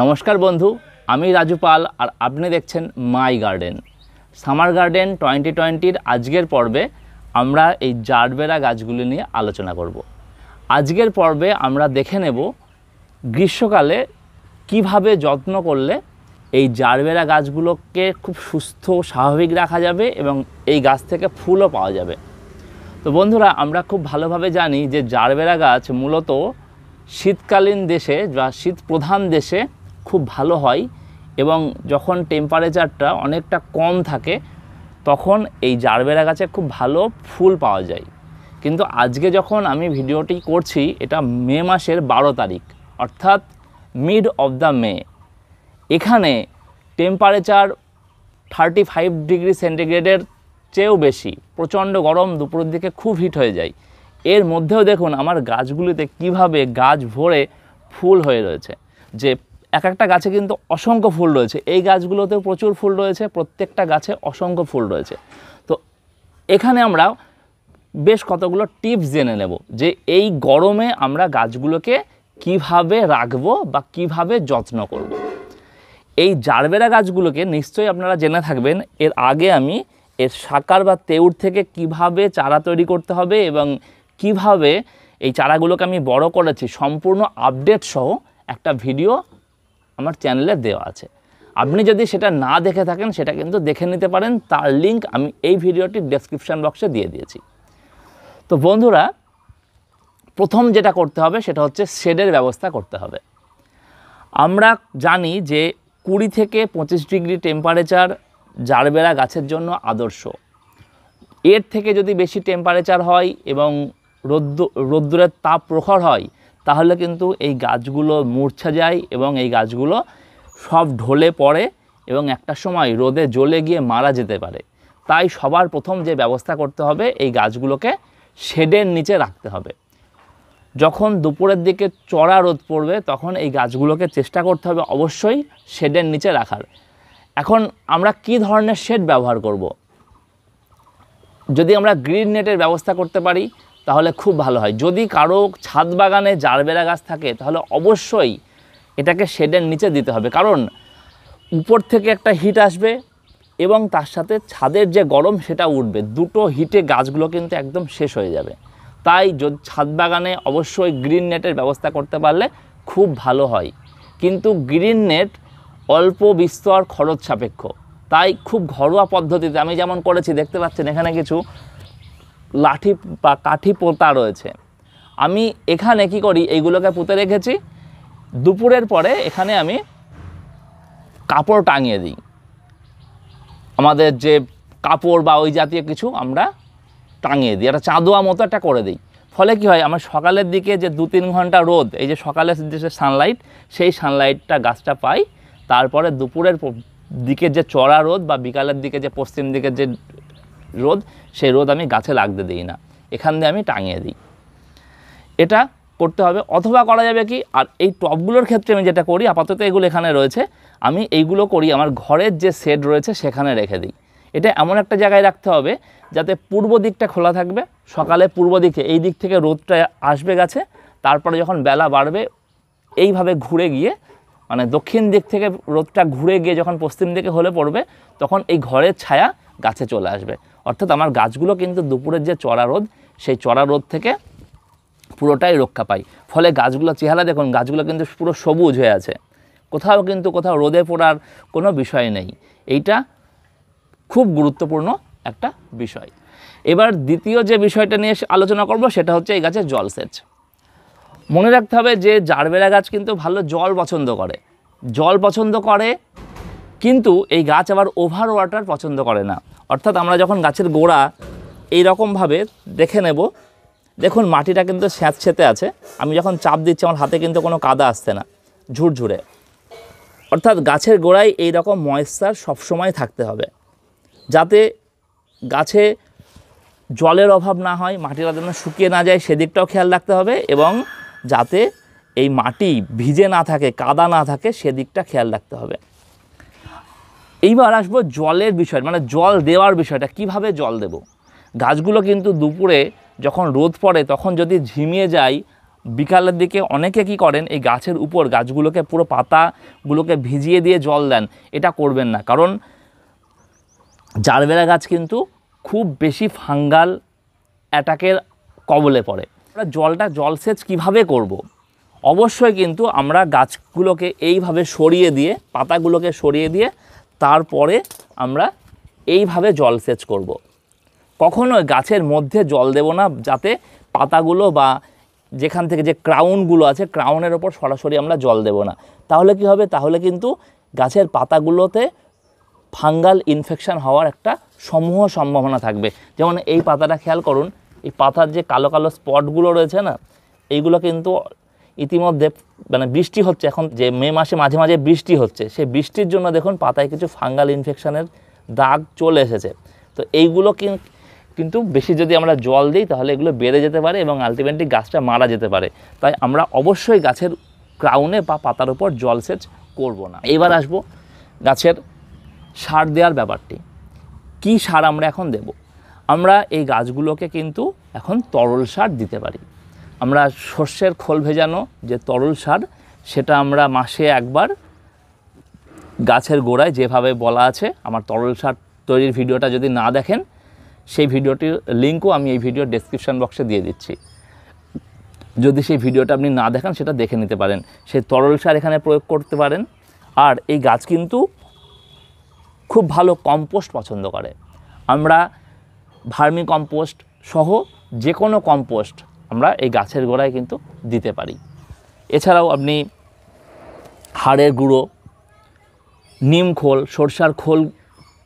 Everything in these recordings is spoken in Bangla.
নমস্কার বন্ধু আমি রাজু পাল আর আপনি দেখছেন my garden summer garden twenty টোয়েন্টির আজকের পর্বে আমরা এই জারবেরা গাছগুলি নিয়ে আলোচনা করব আজকের পর্বে আমরা দেখে নেব গ্রীষ্মকালে কিভাবে যত্ন করলে এই জারবেরা গাছগুলোকে খুব সুস্থ স্বাভাবিক রাখা যাবে এবং এই গাছ থেকে ফুলও পাওয়া যাবে তো বন্ধুরা আমরা খুব ভালোভাবে জানি যে জারবেরা গাছ মূলত শীতকালীন দেশে বা শীত প্রধান দেশে খুব ভালো হয় এবং যখন টেম্পারেচারটা অনেকটা কম থাকে তখন এই জারবেরা গাছে খুব ভালো ফুল পাওয়া যায় কিন্তু আজকে যখন আমি ভিডিওটি করছি এটা মে মাসের বারো তারিখ অর্থাৎ মিড অফ দ্য মে এখানে টেম্পারেচার থার্টি ফাইভ ডিগ্রি সেন্টিগ্রেডের চেয়েও বেশি প্রচণ্ড গরম দুপুরের দিকে খুব হিট হয়ে যায় এর মধ্যেও দেখুন আমার গাছগুলিতে কিভাবে গাছ ভরে ফুল হয়ে রয়েছে যে এক একটা গাছে কিন্তু অসংখ্য ফুল রয়েছে এই গাছগুলোতেও প্রচুর ফুল রয়েছে প্রত্যেকটা গাছে অসংখ্য ফুল রয়েছে তো এখানে আমরা বেশ কতগুলো টিপস জেনে নেব যে এই গরমে আমরা গাছগুলোকে কিভাবে রাখবো বা কিভাবে যত্ন করব। এই জারবেরা গাছগুলোকে নিশ্চয়ই আপনারা জেনে থাকবেন এর আগে আমি এর সাকার বা তেউর থেকে কিভাবে চারা তৈরি করতে হবে এবং কিভাবে এই চারাগুলোকে আমি বড় করেছি সম্পূর্ণ আপডেট সহ একটা ভিডিও আমার চ্যানেলে দেওয়া আছে আপনি যদি সেটা না দেখে থাকেন সেটা কিন্তু দেখে নিতে পারেন তার লিঙ্ক আমি এই ভিডিওটির ডেসক্রিপশান বক্সে দিয়ে দিয়েছি তো বন্ধুরা প্রথম যেটা করতে হবে সেটা হচ্ছে শেডের ব্যবস্থা করতে হবে আমরা জানি যে কুড়ি থেকে পঁচিশ ডিগ্রি টেম্পারেচার জারবেরা গাছের জন্য আদর্শ এর থেকে যদি বেশি টেম্পারেচার হয় এবং রোদ্দু রোদ্দুরের তাপ প্রখর হয় তাহলে কিন্তু এই গাছগুলো মূর্ছা যায় এবং এই গাছগুলো সব ঢলে পড়ে এবং একটা সময় রোদে জ্বলে গিয়ে মারা যেতে পারে তাই সবার প্রথম যে ব্যবস্থা করতে হবে এই গাছগুলোকে শেডের নিচে রাখতে হবে যখন দুপুরের দিকে চড়া রোদ পড়বে তখন এই গাছগুলোকে চেষ্টা করতে হবে অবশ্যই শেডের নিচে রাখার এখন আমরা কি ধরনের শেড ব্যবহার করব। যদি আমরা গ্রিন নেটের ব্যবস্থা করতে পারি তাহলে খুব ভালো হয় যদি কারো ছাদ বাগানে জারবেরা গাছ থাকে তাহলে অবশ্যই এটাকে শেডের নিচে দিতে হবে কারণ উপর থেকে একটা হিট আসবে এবং তার সাথে ছাদের যে গরম সেটা উঠবে দুটো হিটে গাছগুলো কিন্তু একদম শেষ হয়ে যাবে তাই যদি ছাদ বাগানে অবশ্যই গ্রিন নেটের ব্যবস্থা করতে পারলে খুব ভালো হয় কিন্তু গ্রিন নেট অল্প বিস্তর খরচ সাপেক্ষ তাই খুব ঘরোয়া পদ্ধতিতে আমি যেমন করেছি দেখতে পাচ্ছেন এখানে কিছু লাঠি বা কাঠি পোতা রয়েছে আমি এখানে কি করি এইগুলোকে পুঁতে রেখেছি দুপুরের পরে এখানে আমি কাপড় টাঙিয়ে দিই আমাদের যে কাপড় বা ওই জাতীয় কিছু আমরা টাঙিয়ে দিই একটা চাঁদোয়া মতো একটা করে দিই ফলে কি হয় আমার সকালের দিকে যে দু তিন ঘন্টা রোদ এই যে সকালের যে সানলাইট সেই সানলাইটটা গাছটা পাই তারপরে দুপুরের দিকে যে চড়া রোদ বা বিকালের দিকে যে পশ্চিম দিকে যে রোদ সেই রোদ আমি গাছে লাগতে দিই না এখান দিয়ে আমি টাঙিয়ে দিই এটা করতে হবে অথবা করা যাবে কি আর এই টপগুলোর ক্ষেত্রে আমি যেটা করি আপাতত এগুলো এখানে রয়েছে আমি এইগুলো করি আমার ঘরের যে শেড রয়েছে সেখানে রেখে দিই এটা এমন একটা জায়গায় রাখতে হবে যাতে পূর্ব দিকটা খোলা থাকবে সকালে পূর্ব দিকে এই দিক থেকে রোদটা আসবে গাছে তারপরে যখন বেলা বাড়বে এইভাবে ঘুরে গিয়ে মানে দক্ষিণ দিক থেকে রোদটা ঘুরে গিয়ে যখন পশ্চিম দিকে হলে পড়বে তখন এই ঘরের ছায়া গাছে চলে আসবে অর্থাৎ আমার গাছগুলো কিন্তু দুপুরের যে চড়া রোদ সেই চড়া রোদ থেকে পুরোটাই রক্ষা পাই ফলে গাছগুলো চেহারা দেখুন গাছগুলো কিন্তু পুরো সবুজ হয়ে আছে কোথাও কিন্তু কোথাও রোদে পড়ার কোনো বিষয় নেই এইটা খুব গুরুত্বপূর্ণ একটা বিষয় এবার দ্বিতীয় যে বিষয়টা নিয়ে আলোচনা করব সেটা হচ্ছে এই গাছের জলসেচ মনে রাখতে হবে যে জারবেরা গাছ কিন্তু ভালো জল পছন্দ করে জল পছন্দ করে কিন্তু এই গাছ আবার ওভার ওয়াটার পছন্দ করে না অর্থাৎ আমরা যখন গাছের গোড়া এই রকমভাবে দেখে নেব দেখুন মাটিটা কিন্তু স্যাঁতস্যাঁতে আছে আমি যখন চাপ দিচ্ছি আমার হাতে কিন্তু কোনো কাদা আসছে না ঝুরঝুরে অর্থাৎ গাছের গোড়ায় এই রকম ময়েশ্চার সবসময় থাকতে হবে যাতে গাছে জলের অভাব না হয় মাটিটা যেন শুকিয়ে না যায় সেদিকটাও খেয়াল রাখতে হবে এবং যাতে এই মাটি ভিজে না থাকে কাদা না থাকে সেদিকটা খেয়াল রাখতে হবে এইবার আসবো জলের বিষয় মানে জল দেওয়ার বিষয়টা কিভাবে জল দেব গাছগুলো কিন্তু দুপুরে যখন রোদ পড়ে তখন যদি ঝিমিয়ে যায় বিকালের দিকে অনেকে কি করেন এই গাছের উপর গাছগুলোকে পুরো পাতাগুলোকে ভিজিয়ে দিয়ে জল দেন এটা করবেন না কারণ জারবেলা গাছ কিন্তু খুব বেশি ফাঙ্গাল অ্যাটাকের কবলে পড়ে আমরা জলটা জলসেচ কিভাবে করব। অবশ্যই কিন্তু আমরা গাছগুলোকে এইভাবে সরিয়ে দিয়ে পাতাগুলোকে সরিয়ে দিয়ে তারপরে আমরা এইভাবে জলসেচ করব। কখনোই গাছের মধ্যে জল দেব না যাতে পাতাগুলো বা যেখান থেকে যে ক্রাউনগুলো আছে ক্রাউনের ওপর সরাসরি আমরা জল দেব না তাহলে কি হবে তাহলে কিন্তু গাছের পাতাগুলোতে ফাঙ্গাল ইনফেকশান হওয়ার একটা সমূহ সম্ভাবনা থাকবে যেমন এই পাতাটা খেয়াল করুন এই পাতার যে কালো কালো স্পটগুলো রয়েছে না এইগুলো কিন্তু ইতিমধ্যে মানে বৃষ্টি হচ্ছে এখন যে মে মাসে মাঝে মাঝে বৃষ্টি হচ্ছে সেই বৃষ্টির জন্য দেখুন পাতায় কিছু ফাঙ্গাল ইনফেকশানের দাগ চলে এসেছে তো এইগুলো কিন্তু বেশি যদি আমরা জল দিই তাহলে এগুলো বেড়ে যেতে পারে এবং আলটিমেটলি গাছটা মারা যেতে পারে তাই আমরা অবশ্যই গাছের ক্রাউনে বা পাতার উপর জলসেচ করব না এবার আসব গাছের সার দেওয়ার ব্যাপারটি কি সার আমরা এখন দেব আমরা এই গাছগুলোকে কিন্তু এখন তরল সার দিতে পারি আমরা শস্যের খোল ভেজানো যে তরল সার সেটা আমরা মাসে একবার গাছের গোড়ায় যেভাবে বলা আছে আমার তরল সার তৈরির ভিডিওটা যদি না দেখেন সেই ভিডিওটির লিঙ্কও আমি এই ভিডিও ডেসক্রিপশান বক্সে দিয়ে দিচ্ছি যদি সেই ভিডিওটা আপনি না দেখেন সেটা দেখে নিতে পারেন সেই তরল সার এখানে প্রয়োগ করতে পারেন আর এই গাছ কিন্তু খুব ভালো কম্পোস্ট পছন্দ করে আমরা ভার্মি কম্পোস্ট সহ যে কোনো কম্পোস্ট আমরা এই গাছের গোড়ায় কিন্তু দিতে পারি এছাড়াও আপনি হাড়ের গুঁড়ো নিম খোল সরষার খোল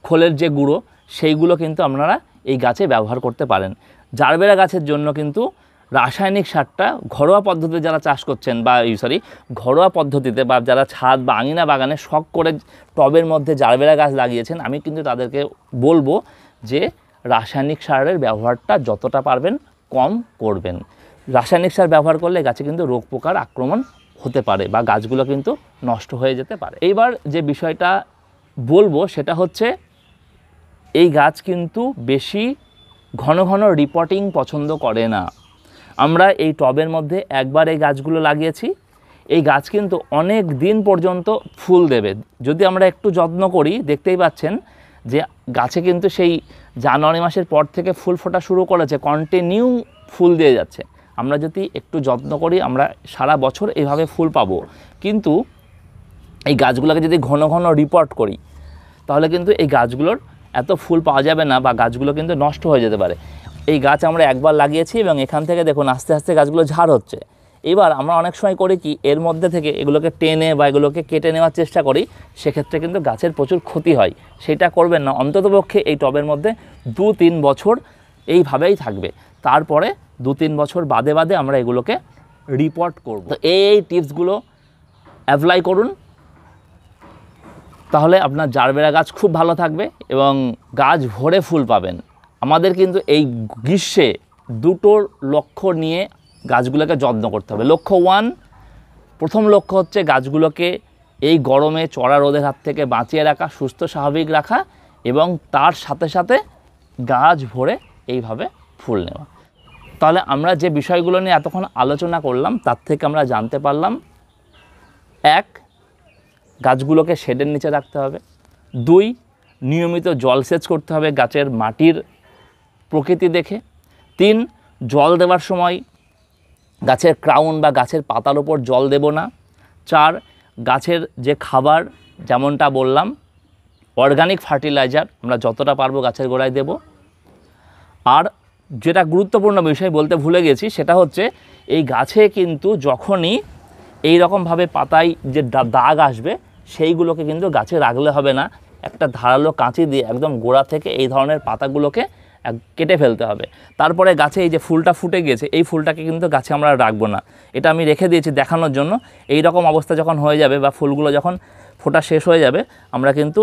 খোলের যে গুঁড়ো সেইগুলো কিন্তু আপনারা এই গাছে ব্যবহার করতে পারেন জারবেরা গাছের জন্য কিন্তু রাসায়নিক সারটা ঘরোয়া পদ্ধতিতে যারা চাষ করছেন বা সরি ঘরোয়া পদ্ধতিতে বা যারা ছাদ বা আঙিনা বাগানে শখ করে টবের মধ্যে জারবেরা গাছ লাগিয়েছেন আমি কিন্তু তাদেরকে বলবো যে রাসায়নিক সারের ব্যবহারটা যতটা পারবেন কম করবেন রাসায়নিক সার ব্যবহার করলে গাছে কিন্তু রোগ পোকার আক্রমণ হতে পারে বা গাছগুলো কিন্তু নষ্ট হয়ে যেতে পারে এইবার যে বিষয়টা বলবো সেটা হচ্ছে এই গাছ কিন্তু বেশি ঘন ঘন রিপোর্টিং পছন্দ করে না আমরা এই টবের মধ্যে একবার এই গাছগুলো লাগিয়েছি এই গাছ কিন্তু অনেক দিন পর্যন্ত ফুল দেবে যদি আমরা একটু যত্ন করি দেখতেই পাচ্ছেন যে গাছে কিন্তু সেই জানুয়ারি মাসের পর থেকে ফুল ফোটা শুরু করেছে কন্টিনিউ ফুল দিয়ে যাচ্ছে আমরা যদি একটু যত্ন করি আমরা সারা বছর এভাবে ফুল পাবো কিন্তু এই গাছগুলোকে যদি ঘন ঘন রিপোর্ট করি তাহলে কিন্তু এই গাছগুলোর এত ফুল পাওয়া যাবে না বা গাছগুলো কিন্তু নষ্ট হয়ে যেতে পারে এই গাছ আমরা একবার লাগিয়েছি এবং এখান থেকে দেখুন আস্তে আস্তে গাছগুলো ঝাড় হচ্ছে এবার আমরা অনেক সময় করি কি এর মধ্যে থেকে এগুলোকে টেনে বা এগুলোকে কেটে নেওয়ার চেষ্টা করি সেক্ষেত্রে কিন্তু গাছের প্রচুর ক্ষতি হয় সেটা করবেন না অন্ততপক্ষে এই টবের মধ্যে দু তিন বছর এইভাবেই থাকবে তারপরে দু তিন বছর বাদে বাদে আমরা এগুলোকে রিপোর্ট করব তো এই টিপসগুলো অ্যাপ্লাই করুন তাহলে আপনার জারবেরা গাছ খুব ভালো থাকবে এবং গাছ ভরে ফুল পাবেন আমাদের কিন্তু এই গ্রীষ্মে দুটোর লক্ষ্য নিয়ে গাছগুলোকে যত্ন করতে হবে লক্ষ্য ওয়ান প্রথম লক্ষ্য হচ্ছে গাছগুলোকে এই গরমে চড়া রোদের হাত থেকে বাঁচিয়ে রাখা সুস্থ স্বাভাবিক রাখা এবং তার সাথে সাথে গাছ ভরে এইভাবে ফুল নেওয়া তাহলে আমরা যে বিষয়গুলো নিয়ে এতক্ষণ আলোচনা করলাম তার থেকে আমরা জানতে পারলাম এক গাছগুলোকে শেডের নিচে রাখতে হবে দুই নিয়মিত জলসেচ করতে হবে গাছের মাটির প্রকৃতি দেখে তিন জল দেওয়ার সময় গাছের ক্রাউন বা গাছের পাতার ওপর জল দেব না চার গাছের যে খাবার যেমনটা বললাম অর্গানিক ফার্টিলাইজার আমরা যতটা পারবো গাছের গোড়ায় দেব আর যেটা গুরুত্বপূর্ণ বিষয় বলতে ভুলে গেছি সেটা হচ্ছে এই গাছে কিন্তু যখনই এই রকমভাবে পাতায় যে দাগ আসবে সেইগুলোকে কিন্তু গাছে রাখলে হবে না একটা ধারালো কাঁচি দিয়ে একদম গোড়া থেকে এই ধরনের পাতাগুলোকে কেটে ফেলতে হবে তারপরে গাছে এই যে ফুলটা ফুটে গেছে এই ফুলটাকে কিন্তু গাছে আমরা রাখবো না এটা আমি রেখে দিয়েছি দেখানোর জন্য এই রকম অবস্থা যখন হয়ে যাবে বা ফুলগুলো যখন ফোটা শেষ হয়ে যাবে আমরা কিন্তু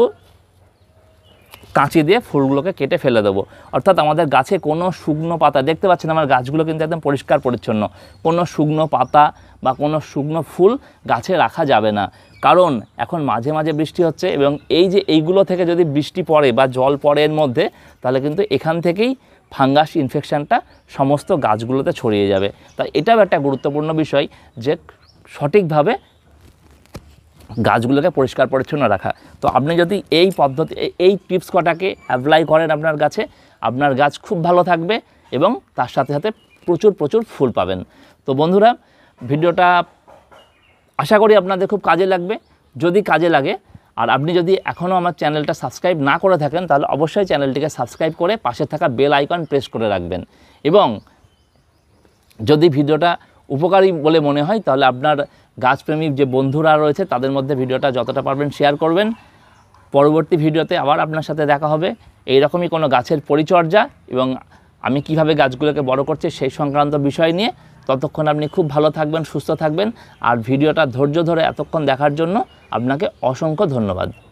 কাঁচি দিয়ে ফুলগুলোকে কেটে ফেলে দেবো অর্থাৎ আমাদের গাছে কোনো শুকনো পাতা দেখতে পাচ্ছেন আমার গাছগুলো কিন্তু একদম পরিষ্কার পরিচ্ছন্ন কোনো শুকনো পাতা বা কোনো শুকনো ফুল গাছে রাখা যাবে না কারণ এখন মাঝে মাঝে বৃষ্টি হচ্ছে এবং এই যে এইগুলো থেকে যদি বৃষ্টি পড়ে বা জল পড়ে এর মধ্যে তাহলে কিন্তু এখান থেকেই ফাঙ্গাস ইনফেকশানটা সমস্ত গাছগুলোতে ছড়িয়ে যাবে তাই এটাও একটা গুরুত্বপূর্ণ বিষয় যে সঠিকভাবে গাছগুলোকে পরিষ্কার পরিচ্ছন্ন রাখা তো আপনি যদি এই পদ্ধতি এই টিপস কটাকে অ্যাপ্লাই করেন আপনার গাছে আপনার গাছ খুব ভালো থাকবে এবং তার সাথে সাথে প্রচুর প্রচুর ফুল পাবেন তো বন্ধুরা ভিডিওটা আশা করি আপনাদের খুব কাজে লাগবে যদি কাজে লাগে আর আপনি যদি এখনও আমার চ্যানেলটা সাবস্ক্রাইব না করে থাকেন তাহলে অবশ্যই চ্যানেলটিকে সাবস্ক্রাইব করে পাশে থাকা বেল আইকন প্রেস করে রাখবেন এবং যদি ভিডিওটা উপকারী বলে মনে হয় তাহলে আপনার গাছপ্রেমী যে বন্ধুরা রয়েছে তাদের মধ্যে ভিডিওটা যতটা পারবেন শেয়ার করবেন পরবর্তী ভিডিওতে আবার আপনার সাথে দেখা হবে এই রকমই কোনো গাছের পরিচর্যা এবং আমি কিভাবে গাছগুলোকে বড় করছি সেই সংক্রান্ত বিষয় নিয়ে ততক্ষণ আপনি খুব ভালো থাকবেন সুস্থ থাকবেন আর ভিডিওটা ধৈর্য ধরে এতক্ষণ দেখার জন্য আপনাকে অসংখ্য ধন্যবাদ